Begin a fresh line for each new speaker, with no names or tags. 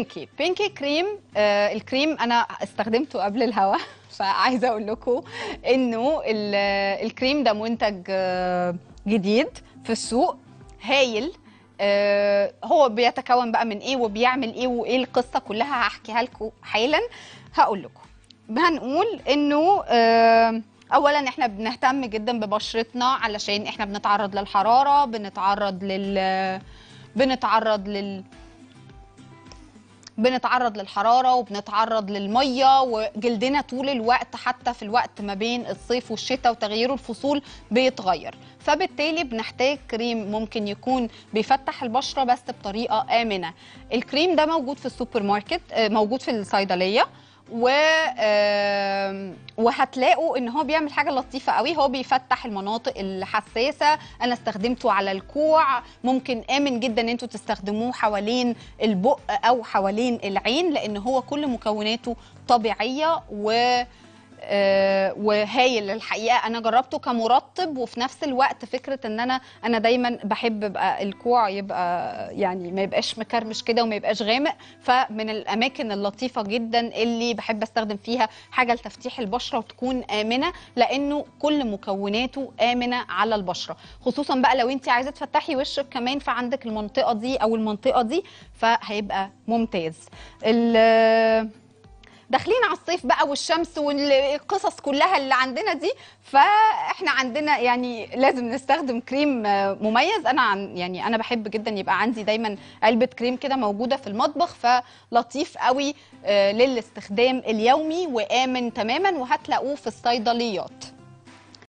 بينكي بينكي كريم آه الكريم انا استخدمته قبل الهوا فعايزه اقول لكم انه الكريم ده منتج آه، جديد في السوق هايل آه هو بيتكون بقى من ايه وبيعمل ايه وايه القصه كلها هحكيها لكم حالا هقول لكم هنقول انه آه اولا احنا بنهتم جدا ببشرتنا علشان احنا بنتعرض للحراره بنتعرض لل بنتعرض لل بنتعرض للحراره وبنتعرض للميه وجلدنا طول الوقت حتى في الوقت ما بين الصيف والشتاء وتغيير الفصول بيتغير فبالتالي بنحتاج كريم ممكن يكون بيفتح البشره بس بطريقه امنه الكريم ده موجود في السوبر ماركت آه، موجود في الصيدليه و آه، وهتلاقوا ان هو بيعمل حاجه لطيفه قوي هو بيفتح المناطق الحساسه انا استخدمته على الكوع ممكن امن جدا ان انتوا تستخدموه حوالين البق او حوالين العين لان هو كل مكوناته طبيعيه و آه، وهايل الحقيقه انا جربته كمرطب وفي نفس الوقت فكره ان انا انا دايما بحب بقى الكوع يبقى يعني ما يبقاش مكرمش كده وما يبقاش غامق فمن الاماكن اللطيفه جدا اللي بحب استخدم فيها حاجه لتفتيح البشره وتكون امنه لانه كل مكوناته امنه على البشره خصوصا بقى لو انت عايزه تفتحي وشك كمان فعندك المنطقه دي او المنطقه دي فهيبقى ممتاز ال داخلين على الصيف بقى والشمس والقصص كلها اللي عندنا دي فاحنا عندنا يعني لازم نستخدم كريم مميز انا عن يعني انا بحب جدا يبقى عندي دايما علبه كريم كده موجوده في المطبخ فلطيف قوي آه، للاستخدام اليومي وامن تماما وهتلاقوه في الصيدليات